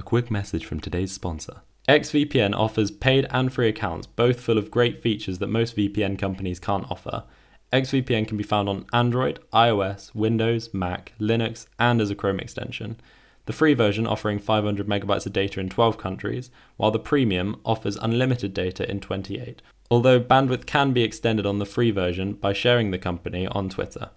A quick message from today's sponsor. XVPN offers paid and free accounts, both full of great features that most VPN companies can't offer. XVPN can be found on Android, iOS, Windows, Mac, Linux, and as a Chrome extension. The free version offering 500 megabytes of data in 12 countries, while the premium offers unlimited data in 28. Although bandwidth can be extended on the free version by sharing the company on Twitter.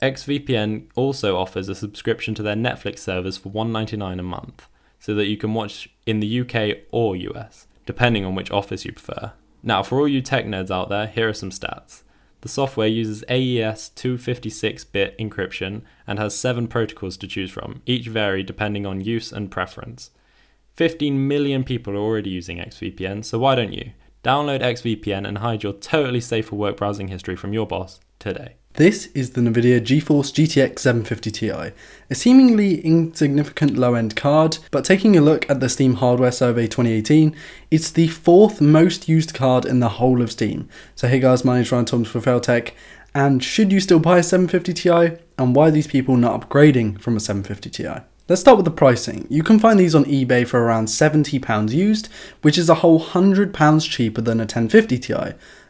XVPN also offers a subscription to their Netflix service for $1.99 a month so that you can watch in the UK or US, depending on which office you prefer. Now, for all you tech nerds out there, here are some stats. The software uses AES 256 bit encryption and has seven protocols to choose from, each vary depending on use and preference. 15 million people are already using XVPN, so why don't you? Download XVPN and hide your totally safe for work browsing history from your boss today. This is the NVIDIA GeForce GTX 750 Ti, a seemingly insignificant low-end card, but taking a look at the Steam Hardware Survey 2018, it's the fourth most used card in the whole of Steam. So hey guys, my name is Ryan Thomas for Failtech, and should you still buy a 750 Ti, and why are these people not upgrading from a 750 Ti? Let's start with the pricing. You can find these on eBay for around £70 used, which is a whole £100 cheaper than a 1050 Ti.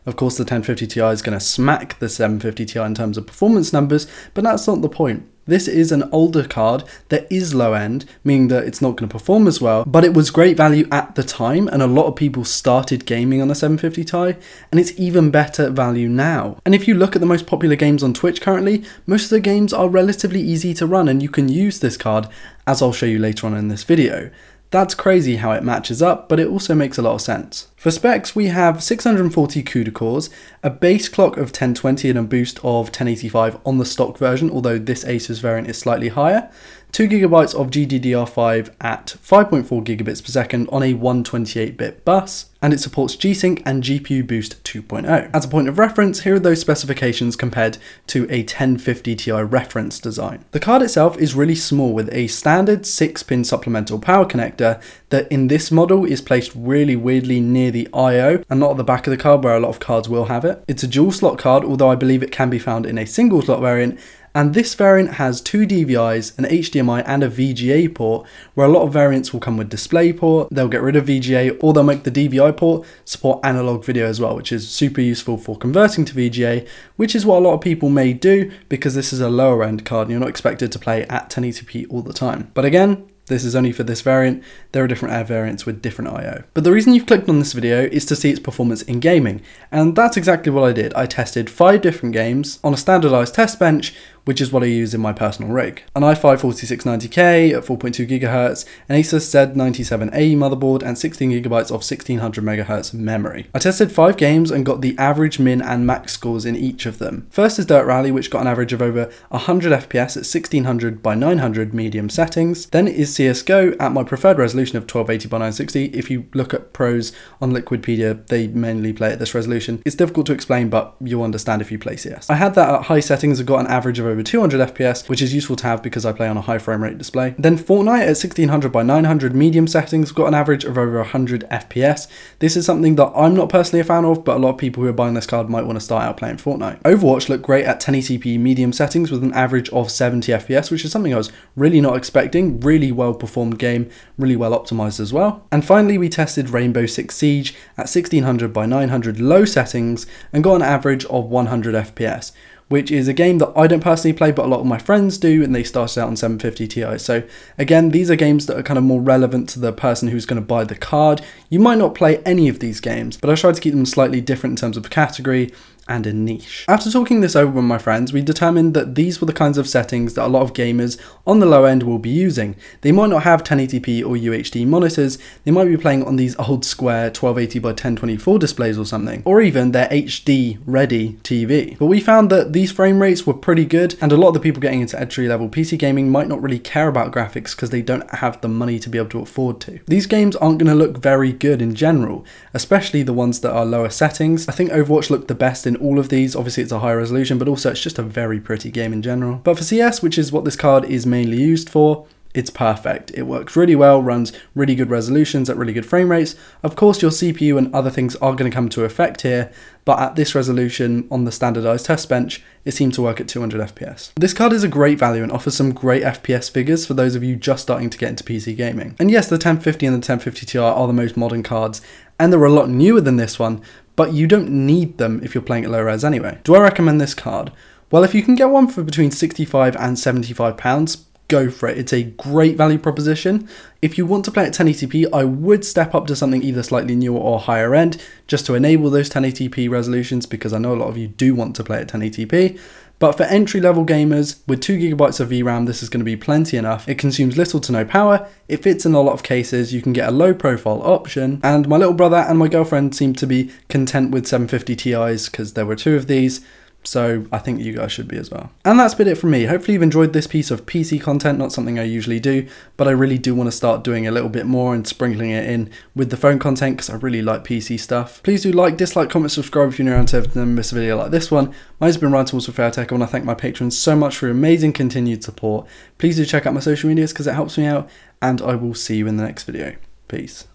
Of course, the 1050 Ti is going to smack the 750 Ti in terms of performance numbers, but that's not the point. This is an older card that is low end, meaning that it's not going to perform as well, but it was great value at the time, and a lot of people started gaming on the 750 Ti, and it's even better value now. And if you look at the most popular games on Twitch currently, most of the games are relatively easy to run, and you can use this card, as I'll show you later on in this video. That's crazy how it matches up, but it also makes a lot of sense. For specs, we have 640 CUDA cores, a base clock of 1020 and a boost of 1085 on the stock version, although this Asus variant is slightly higher. 2 gigabytes of GDDR5 at 5.4 gigabits per second on a 128-bit bus, and it supports G-Sync and GPU Boost 2.0. As a point of reference, here are those specifications compared to a 1050 Ti reference design. The card itself is really small with a standard 6-pin supplemental power connector that in this model is placed really weirdly near the I.O. and not at the back of the card where a lot of cards will have it. It's a dual slot card, although I believe it can be found in a single slot variant, and this variant has two DVIs, an HDMI and a VGA port, where a lot of variants will come with DisplayPort, they'll get rid of VGA, or they'll make the DVI port support analog video as well, which is super useful for converting to VGA, which is what a lot of people may do because this is a lower end card and you're not expected to play at 1080p all the time. But again, this is only for this variant, there are different ad variants with different I.O. But the reason you've clicked on this video is to see its performance in gaming, and that's exactly what I did. I tested 5 different games on a standardised test bench which is what I use in my personal rig. An i5-4690K at 4.2 GHz, an Asus Z97A motherboard and 16GB of 1600MHz memory. I tested 5 games and got the average min and max scores in each of them. First is Dirt Rally which got an average of over 100 FPS at 1600 by 900 medium settings. Then is CSGO at my preferred resolution of 1280 by 960. If you look at pros on Liquidpedia, they mainly play at this resolution. It's difficult to explain but you'll understand if you play CS. I had that at high settings and got an average of over over 200 FPS, which is useful to have because I play on a high frame rate display. Then Fortnite at 1600 by 900 medium settings got an average of over 100 FPS. This is something that I'm not personally a fan of, but a lot of people who are buying this card might want to start out playing Fortnite. Overwatch looked great at 1080p medium settings with an average of 70 FPS, which is something I was really not expecting. Really well performed game, really well optimized as well. And finally, we tested Rainbow Six Siege at 1600 by 900 low settings and got an average of 100 FPS which is a game that I don't personally play, but a lot of my friends do, and they started out on 750 Ti. So again, these are games that are kind of more relevant to the person who's going to buy the card. You might not play any of these games, but I tried to keep them slightly different in terms of category and a niche. After talking this over with my friends, we determined that these were the kinds of settings that a lot of gamers on the low end will be using. They might not have 1080p or UHD monitors, they might be playing on these old square 1280 by 1024 displays or something, or even their HD ready TV. But we found that these frame rates were pretty good, and a lot of the people getting into entry level PC gaming might not really care about graphics because they don't have the money to be able to afford to. These games aren't going to look very good in general, especially the ones that are lower settings. I think Overwatch looked the best in in all of these. Obviously it's a high resolution, but also it's just a very pretty game in general. But for CS, which is what this card is mainly used for, it's perfect. It works really well, runs really good resolutions at really good frame rates. Of course, your CPU and other things are going to come to effect here, but at this resolution on the standardized test bench, it seemed to work at 200 FPS. This card is a great value and offers some great FPS figures for those of you just starting to get into PC gaming. And yes, the 1050 and the 1050 Ti are the most modern cards, and they're a lot newer than this one, but you don't need them if you're playing at low res anyway. Do I recommend this card? Well, if you can get one for between 65 and 75 pounds, go for it. It's a great value proposition. If you want to play at 1080p, I would step up to something either slightly newer or higher end just to enable those 1080p resolutions because I know a lot of you do want to play at 1080p. But for entry level gamers, with 2GB of VRAM this is going to be plenty enough. It consumes little to no power, it fits in a lot of cases, you can get a low profile option, and my little brother and my girlfriend seem to be content with 750 Ti's because there were two of these, so I think you guys should be as well. And that's been it from me. Hopefully you've enjoyed this piece of PC content, not something I usually do, but I really do want to start doing a little bit more and sprinkling it in with the phone content because I really like PC stuff. Please do like, dislike, comment, subscribe if you're new around to never miss a video like this one. My name's been Ryan Thomas with Fairtech. I want to thank my patrons so much for your amazing continued support. Please do check out my social medias because it helps me out and I will see you in the next video. Peace.